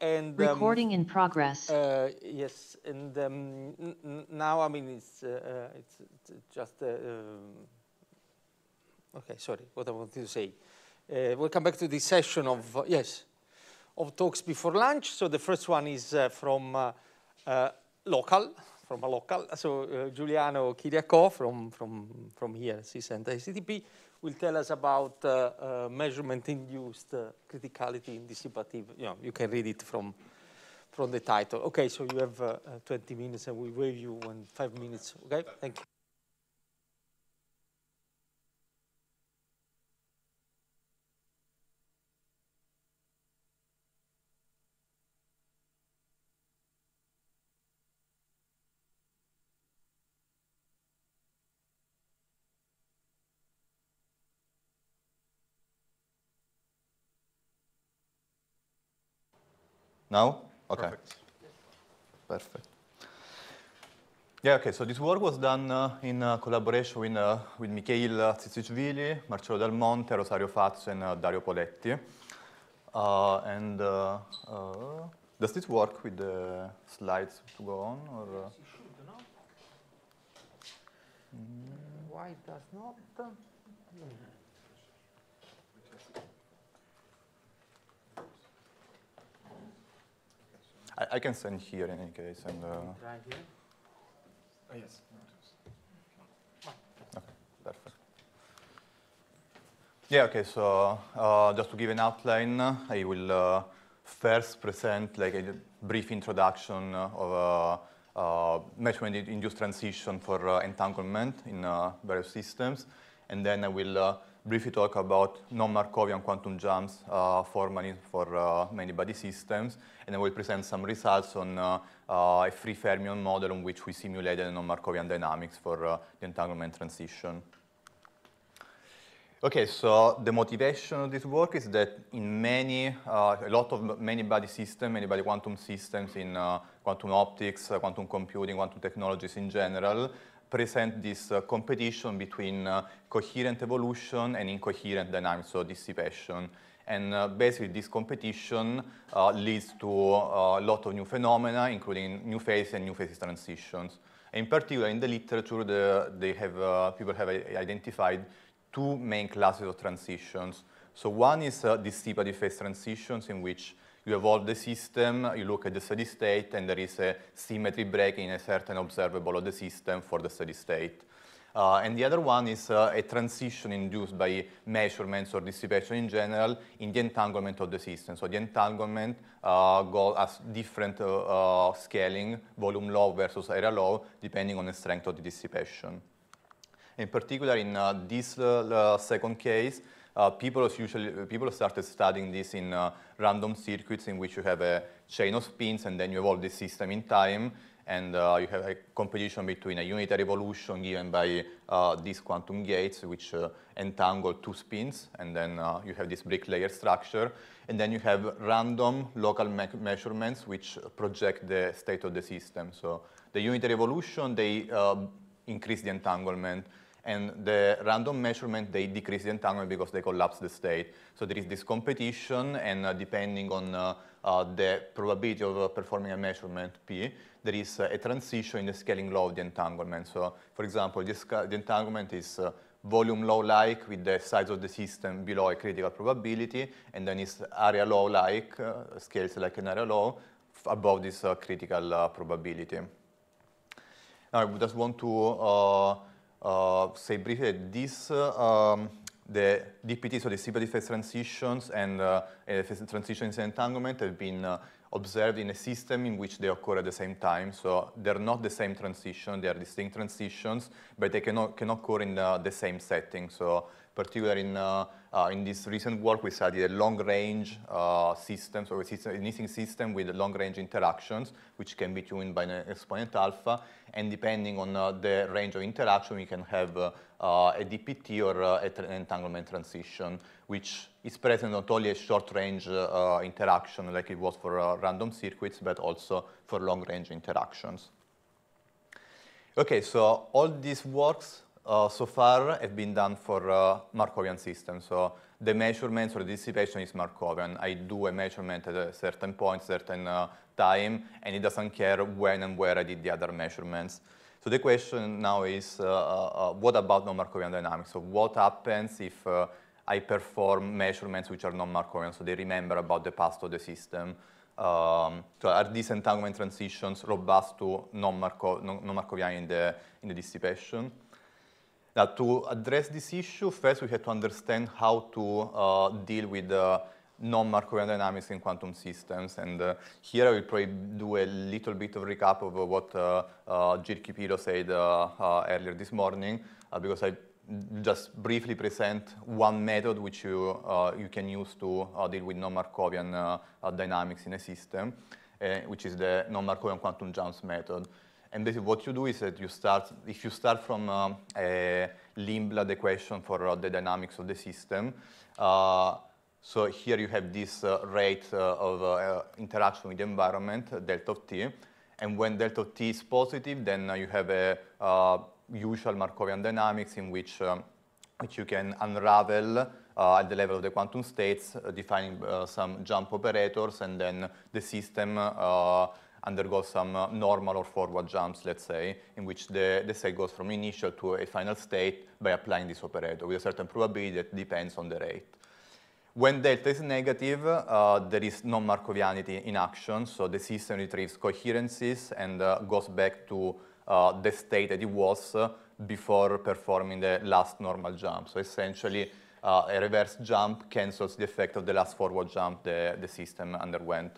and um, recording in progress. Uh, yes, and um, now I mean it's uh, uh it's, it's, just uh, um, okay. Sorry, what I wanted to say. Uh, we'll come back to this session of uh, yes of talks before lunch. So the first one is from local from a local. So Giuliano Kiriacov from from from here, CISENTA ICTP will tell us about uh, uh, measurement-induced uh, criticality in dissipative. You know, you can read it from from the title. Okay, so you have uh, uh, 20 minutes, and we wave you when five minutes. Okay, thank you. Now? Okay. Perfect. Perfect. Yeah, okay, so this work was done uh, in uh, collaboration with, uh, with Mikhail Tsitsishvili, Marcello Del Monte, Rosario Fazio, and uh, Dario Poletti. Uh, and uh, does this work with the slides to go on? Or, yes, should, no? mm. Why it does not? Mm. I, I, can send here in any case. And, uh, here? Oh, yes. Okay, perfect. Yeah, okay, so uh, just to give an outline, I will uh, first present like a brief introduction of uh, measurement induced transition for uh, entanglement in uh, various systems and then I will uh, briefly talk about non-Markovian quantum jumps uh, for, many, uh, for many body systems, and I will present some results on a free fermion model on which we simulated non-Markovian dynamics for the entanglement transition. Okay, so the motivation of this work is that in many, uh, a lot of many body systems, many body quantum systems in uh, quantum optics, uh, quantum computing, quantum technologies in general, present this uh, competition between uh, coherent evolution and incoherent dynamics or dissipation. And uh, basically, this competition leads to a lot of new phenomena, including new phase and new phase transitions. In particular, in the literature, the, they have, people have identified two main classes of transitions. So one is dissipative phase transitions in which you evolve the system, you look at the steady state, and there is a symmetry break in a certain observable of the system for the steady state. Uh, and the other one is uh, a transition induced by measurements or dissipation in general in the entanglement of the system. So the entanglement uh, goes as different uh, uh, scaling, volume law versus area law, depending on the strength of the dissipation. In particular, in uh, this second case, uh, people usually people started studying this in uh, random circuits in which you have a chain of spins and then you evolve the system in time and uh, you have a competition between a unitary evolution given by uh, these quantum gates which uh, entangle two spins and then you have this brick layer structure and then you have random local me measurements which project the state of the system. So the unitary evolution, they um, increase the entanglement and the random measurement, they decrease the entanglement because they collapse the state. So there is this competition, and uh, depending on uh, uh, the probability of uh, performing a measurement, P, there is uh, a transition in the scaling law of the entanglement. So for example, this, the entanglement is uh, volume law-like with the size of the system below a critical probability, and then it's area law-like, scales like an area law, above this critical probability. Now, I just want to uh, say briefly that this, um, the DPT, so the CPT phase transitions and transitions uh, and entanglement have been uh, observed in a system in which they occur at the same time. So they're not the same transition, they are distinct transitions, but they cannot, can occur in the same setting. So particularly in, uh, uh, in this recent work, we studied a long-range uh, systems or a system, an system with long-range interactions, which can be tuned by an exponent alpha. And depending on uh, the range of interaction, we can have uh, uh, a DPT or an entanglement transition, which is present not only a short-range interaction like it was for random circuits, but also for long-range interactions. Okay, so all these works uh, so far have been done for uh, Markovian systems. So the measurements or the dissipation is Markovian. I do a measurement at a certain point, certain uh, time, and it doesn't care when and where I did the other measurements. So the question now is, uh, uh, what about non-Markovian dynamics? So what happens if I perform measurements which are non-Markovian, so they remember about the past of the system? Um, so are these entanglement transitions robust to non-Markovian non in, the, in the dissipation? Now, to address this issue, first we had to understand how to uh, deal with uh, non-Markovian dynamics in quantum systems. And uh, here I will probably do a little bit of recap of uh, what uh, uh, Pilo said uh, earlier this morning, because I just briefly present one method which you, you can use to deal with non-Markovian dynamics in a system, which is the non-Markovian quantum jumps method. And basically what you do is that you start, if you start from uh, a Lindblad equation for uh, the dynamics of the system, uh, so here you have this uh, rate uh, of uh, interaction with the environment, delta of t. And when delta of t is positive, then you have a usual Markovian dynamics in which, um, which you can unravel at the level of the quantum states, defining some jump operators, and then the system undergo some uh, normal or forward jumps, let's say, in which the, the state goes from initial to a final state by applying this operator with a certain probability that depends on the rate. When delta is negative, uh, there is non-Markovianity in action, so the system retrieves coherences and uh, goes back to uh, the state that it was uh, before performing the last normal jump. So essentially, uh, a reverse jump cancels the effect of the last forward jump the, the system underwent.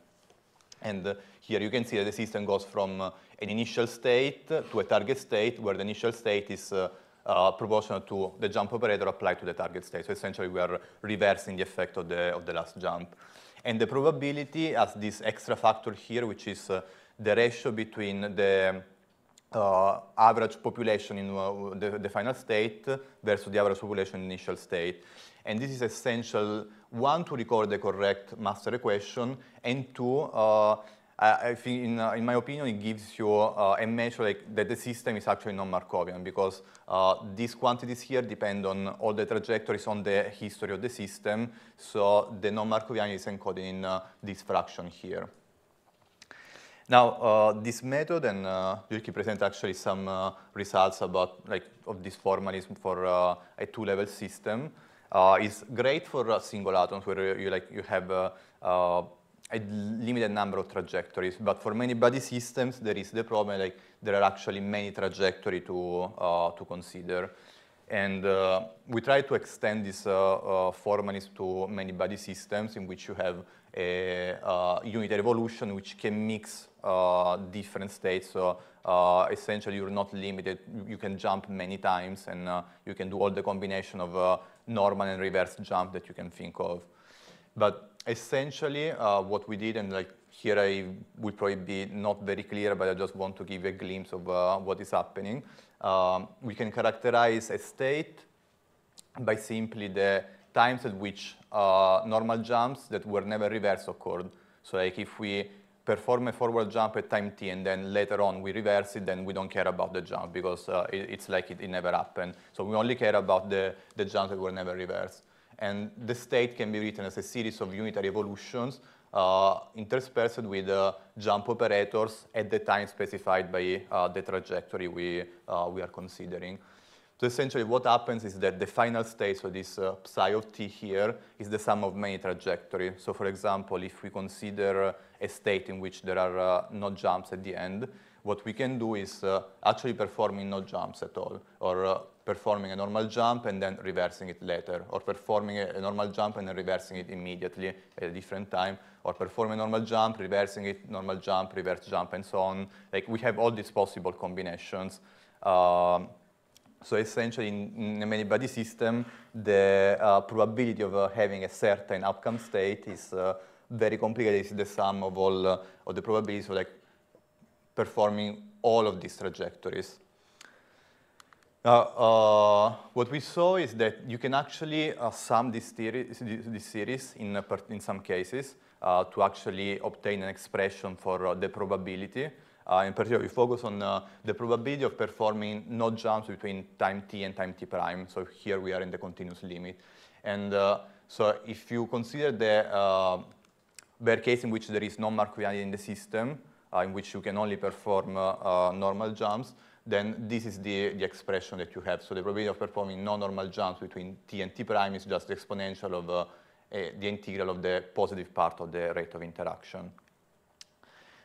And uh, here you can see that the system goes from uh, an initial state to a target state, where the initial state is uh, uh, proportional to the jump operator applied to the target state. So essentially, we are reversing the effect of the, of the last jump. And the probability has this extra factor here, which is uh, the ratio between the uh, average population in uh, the, the, final state versus the average population in initial state. And this is essential, one, to record the correct master equation, and two, uh, uh, I think, in, uh, in, my opinion, it gives you uh, a measure like that the system is actually non-Markovian because uh, these quantities here depend on all the trajectories on the history of the system, so the non-Markovian is encoded in uh, this fraction here. Now, uh, this method, and uh, Yurki present actually some results about like of this formalism for a two-level system, is great for single atoms where you, like you have a limited number of trajectories. But for many body systems, there is the problem like there are actually many trajectories to, uh, to consider. And uh, we try to extend this uh, uh formalism to many body systems in which you have a, uh, unitary evolution which can mix uh, different states. So essentially, you're not limited. You can jump many times, and you can do all the combination of normal and reverse jump that you can think of. But essentially, uh, what we did, and like here I would probably be not very clear, but I just want to give a glimpse of uh, what is happening. Um, we can characterize a state by simply the times at which uh, normal jumps that were never reverse occurred. So like if we perform a forward jump at time t and then later on we reverse it, then we don't care about the jump because uh, it, it's like it, it, never happened. So we only care about the, the jumps that were never reversed. And the state can be written as a series of unitary evolutions uh, interspersed with uh, jump operators at the time specified by uh, the trajectory we, uh, we are considering. So essentially what happens is that the final state, so this uh, psi of t here, is the sum of many trajectories. So for example, if we consider uh, a state in which there are no jumps at the end, what we can do is uh, actually performing no jumps at all, or uh, performing a normal jump and then reversing it later, or performing a, a normal jump and then reversing it immediately at a different time, or performing a normal jump, reversing it, normal jump, reverse jump, and so on. Like we have all these possible combinations. Um, so essentially, in, in many-body system, the uh, probability of uh, having a certain outcome state is uh, very complicated. It's the sum of all uh, of the probabilities. So like performing all of these trajectories. Now, uh, what we saw is that you can actually uh, sum this, theory, this, series in, in some cases uh, to actually obtain an expression for uh, the probability. Uh, in particular, we focus on uh, the probability of performing no jumps between time t and time t prime. So here we are in the continuous limit. And so if you consider the bare case in which there is no Markovian in the system, uh, in which you can only perform uh, uh, normal jumps, then this is the, the expression that you have. So the probability of performing non-normal jumps between t and t prime is just the exponential of uh, eh, the integral of the positive part of the rate of interaction.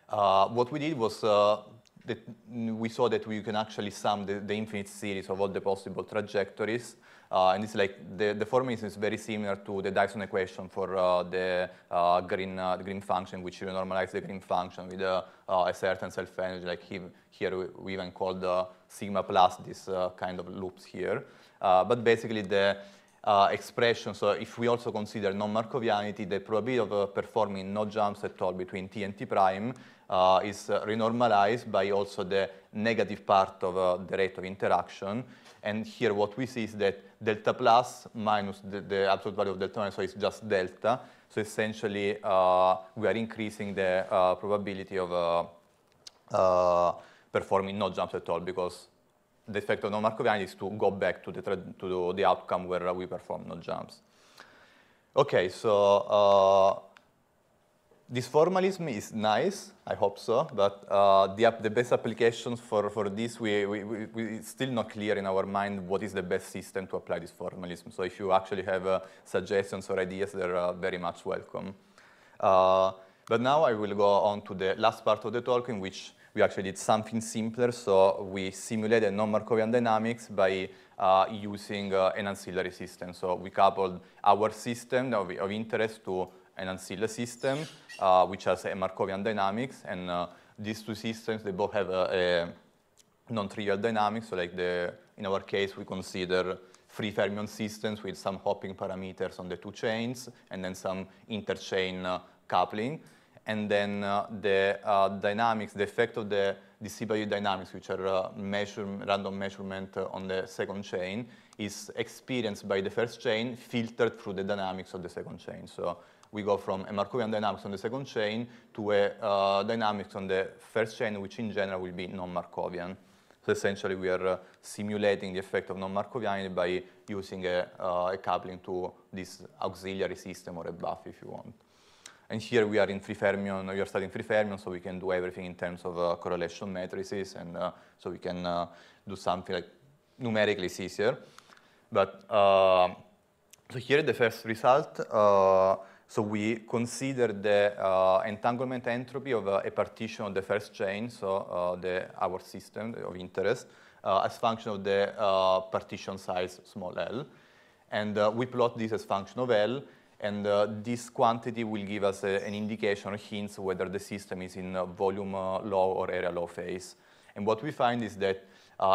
Uh, what we did was uh, that we saw that we can actually sum the, the, infinite series of all the possible trajectories uh, and it's like the, the formula is very similar to the Dyson equation for uh, the uh, green green function, which you normalize the green function with a, a certain self energy. Like he, here we, we, even called sigma plus this kind of loops here. but basically the uh, expression. So if we also consider non-Markovianity, the probability of uh, performing no jumps at all between t and t prime uh, is uh, renormalized by also the negative part of uh, the rate of interaction. And here what we see is that delta plus minus the, the absolute value of delta minus, so it's just delta. So essentially, uh, we are increasing the probability of performing no jumps at all because the effect of non-Markovian is to go back to the, to the outcome where we perform no jumps. Okay, so uh, this formalism is nice, I hope so, but uh, the, the best applications for, for this, we, we, we, it's still not clear in our mind what is the best system to apply this formalism. So if you actually have uh, suggestions or ideas, they're uh, very much welcome. Uh, but now I will go on to the last part of the talk in which we actually did something simpler. So we simulated non-Markovian dynamics by uh, using uh, an ancillary system. So we coupled our system of, of interest to an ancillary system, uh, which has a Markovian dynamics. And uh, these two systems, they both have a, a non-trivial dynamics. So like the, in our case, we consider free fermion systems with some hopping parameters on the two chains and then some interchain uh, coupling and then uh, the uh, dynamics, the effect of the DCBU dynamics, which are uh, measure, random measurement uh, on the second chain, is experienced by the first chain, filtered through the dynamics of the second chain. So we go from a Markovian dynamics on the second chain to a uh, dynamics on the first chain, which in general will be non-Markovian. So essentially, we are uh, simulating the effect of non-Markovian by using a, a coupling to this auxiliary system or a buff, if you want. And here we are in free fermion, we are studying free fermion, so we can do everything in terms of uh, correlation matrices, and uh, so we can uh, do something like numerically it's easier. But um, so here the first result, uh, so we consider the uh, entanglement entropy of uh, a partition of the first chain, so the our system of interest, as function of the partition size small l. And we plot this as function of l, and uh, this quantity will give us a, uh, an indication or hints whether the system is in uh, volume uh, law or area law phase. And what we find is that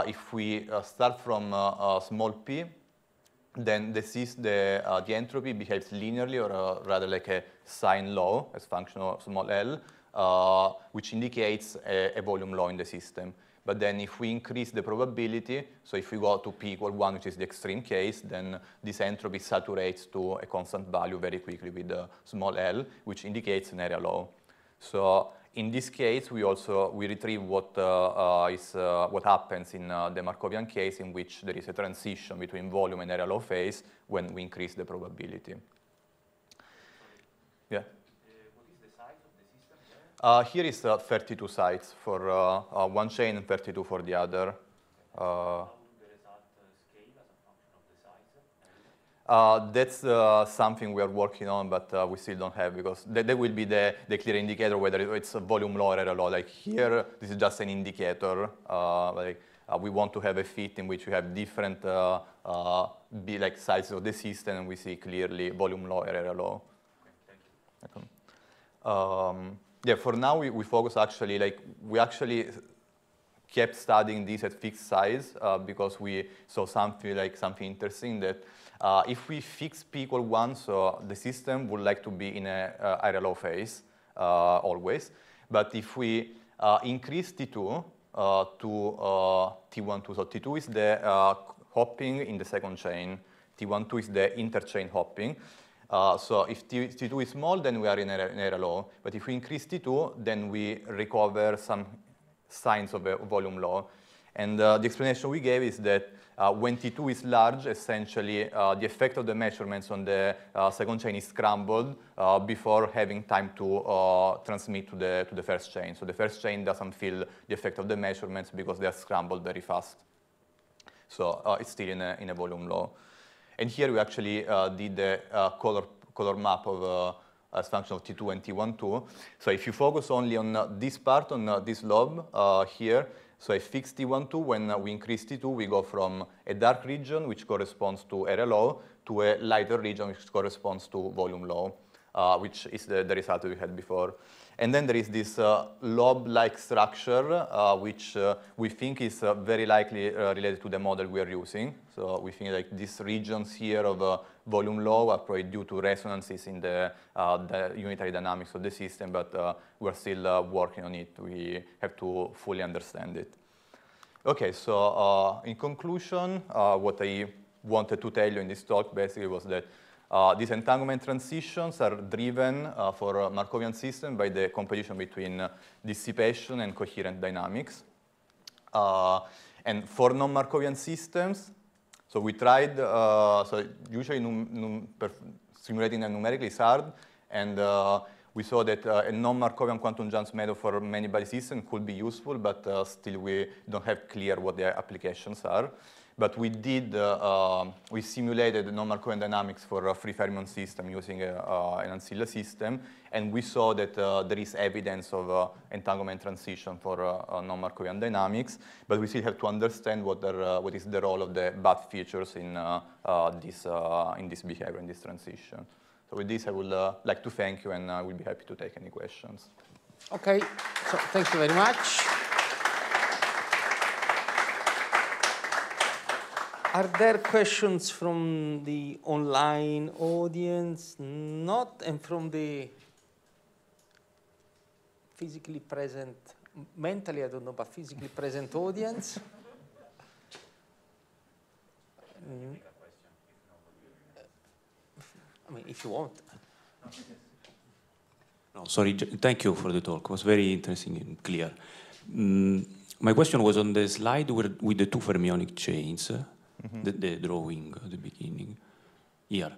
if we start from small p, then the, the, the entropy behaves linearly or rather like a sine law as function of small l, uh, which indicates a, a, volume law in the system. But then if we increase the probability, so if we go to p equal 1, which is the extreme case, then this entropy saturates to a constant value very quickly with a small l, which indicates an area law. So in this case, we also we retrieve what uh, uh, is uh, what happens in uh, the Markovian case in which there is a transition between volume and area law phase when we increase the probability. Yeah. Uh, here is uh, 32 sites for uh, uh one chain and 32 for the other. Uh, uh, that's something we are working on, but we still don't have because that, that will be the, the clear indicator whether it's a volume lower or a law. Like here, this is just an indicator. like we want to have a fit in which we have different be like sizes of the system, and we see clearly volume lower or a law. Okay, thank you. Um, yeah, for now we, we focus actually, like we actually kept studying this at fixed size uh, because we saw something like something interesting that uh, if we fix p equal 1, so uh, the system would like to be in a uh, phase uh, always. But if we uh, increase T2 uh, to T12, so T2 is the hopping in the second chain, T12 is the interchain hopping. Uh, so if t, 2 is small, then we are in a in law. But if we increase T2, then we recover some signs of a volume law. And uh, the explanation we gave is that uh, when T2 is large, essentially uh, the effect of the measurements on the uh, second chain is scrambled uh, before having time to uh, transmit to the, to the first chain. So the first chain doesn't feel the effect of the measurements because they are scrambled very fast. So it's still in a, in a volume law. And here we actually uh, did the uh, color, color map of as uh, function of T2 and t 12 So if you focus only on this part, on this lobe here, so I fix t 12 When we increase T2, we go from a dark region, which corresponds to area low, to a lighter region, which corresponds to volume low. Uh, which is the, the result we had before. And then there is this uh, like structure, uh, which uh, we think is uh, very likely uh, related to the model we are using. So we think like these regions here of volume low are probably due to resonances in the, the unitary dynamics of the system, but we're still working on it. We have to fully understand it. Okay, so in conclusion, what I wanted to tell you in this talk basically was that uh, these entanglement transitions are driven uh, for Markovian system by the competition between uh, dissipation and coherent dynamics. Uh, and for non-Markovian systems, so we tried, uh, so usually simulating them numerically is hard, and we saw that a non-Markovian quantum jumps method for many body systems could be useful, but still we don't have clear what their applications are. But we did, uh, uh, we simulated the normal current dynamics for a free fermion system using a, uh, an ancilla system, and we saw that there is evidence of entanglement transition for non-Markovian dynamics, but we still have to understand what, are, what is the role of the bad features in, this, in this behavior, in this transition. So with this, I would uh, like to thank you, and I will be happy to take any questions. Okay, so thank you very much. Are there questions from the online audience? Not, and from the physically present, mentally, I don't know, but physically present audience? Mm. I mean, if you want. No, sorry, thank you for the talk. It was very interesting and clear. Mm, my question was on the slide with the two fermionic chains mm-hmm. the, the, drawing at the beginning here.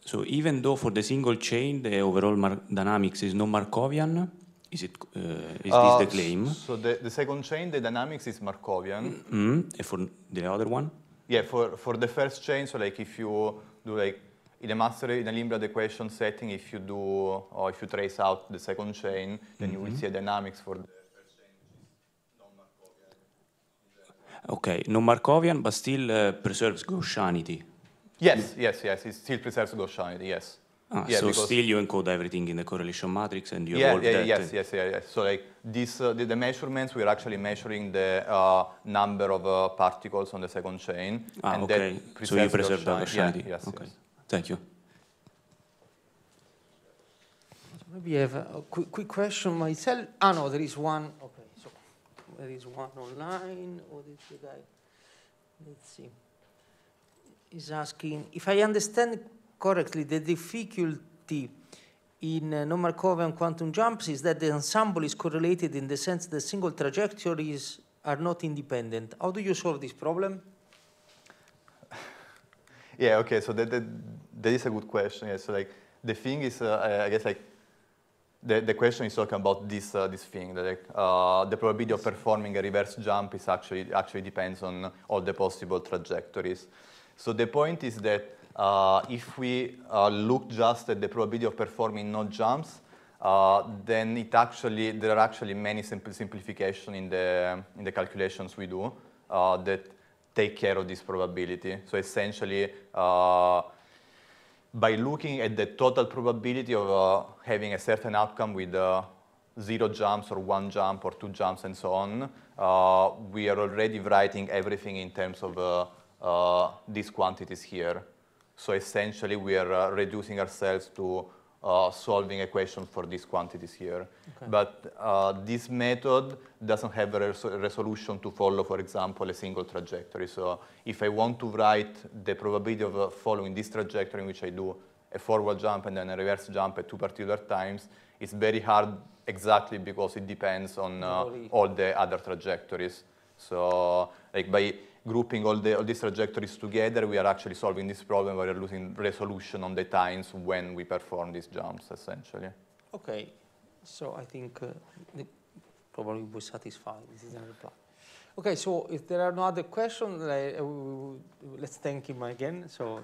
So even though for the single chain the overall mar- dynamics is non Markovian, is it uh, is uh, this the claim? So the, the second chain the dynamics is Markovian. Mm-hmm. for the other one? Yeah, for for the first chain, so like if you do like in a master in a Limbra equation setting, if you do or if you trace out the second chain, then mm-hmm. you will mm-hmm. see a dynamics for the Okay, non-Markovian, but still uh, preserves Gaussianity. Yes, yes, yes. It still preserves Gaussianity. Yes. Ah, yeah, so still you encode everything in the correlation matrix and you yeah, yeah, that. Yes, uh, yes, yes. So like this, uh, the, the, measurements, we are actually measuring the uh, number of uh, particles on the second chain. Ah, okay. so you preserve the Gaussianity. Yeah, yes, okay. Yes. Thank you. Maybe I have a quick, quick question myself. Ah, no, there is one. Okay. There is one online, or this the guy. Let's see. He's asking if I understand correctly the difficulty in uh, normal and quantum jumps is that the ensemble is correlated in the sense that single trajectories are not independent. How do you solve this problem? Yeah, okay, so that, that, that is a good question. Yeah, so like the thing is, uh, I guess like the, the question is talking about this, uh, this thing, that uh, the probability of performing a reverse jump is actually, actually depends on all the possible trajectories. So the point is that uh, if we uh, look just at the probability of performing no jumps, uh, then it actually, there are actually many simple simplifications in the, in the calculations we do uh, that take care of this probability. So essentially, by looking at the total probability of uh, having a certain outcome with uh, zero jumps or one jump or two jumps and so on, uh, we are already writing everything in terms of uh, uh, these quantities here. So essentially, we are reducing ourselves to uh, solving equations for these quantities here. Okay. But uh, this method doesn't have a res resolution to follow, for example, a single trajectory. So if I want to write the probability of uh, following this trajectory in which I do a forward jump and then a reverse jump at two particular times, it's very hard exactly because it depends on uh, all the other trajectories. So like by grouping all, the, all these trajectories together, we are actually solving this problem where we're losing resolution on the times when we perform these jumps, essentially. Okay, so I think uh, the, probably we satisfied. This is a reply. Okay, so if there are no other questions, I, uh, let's thank him again. So,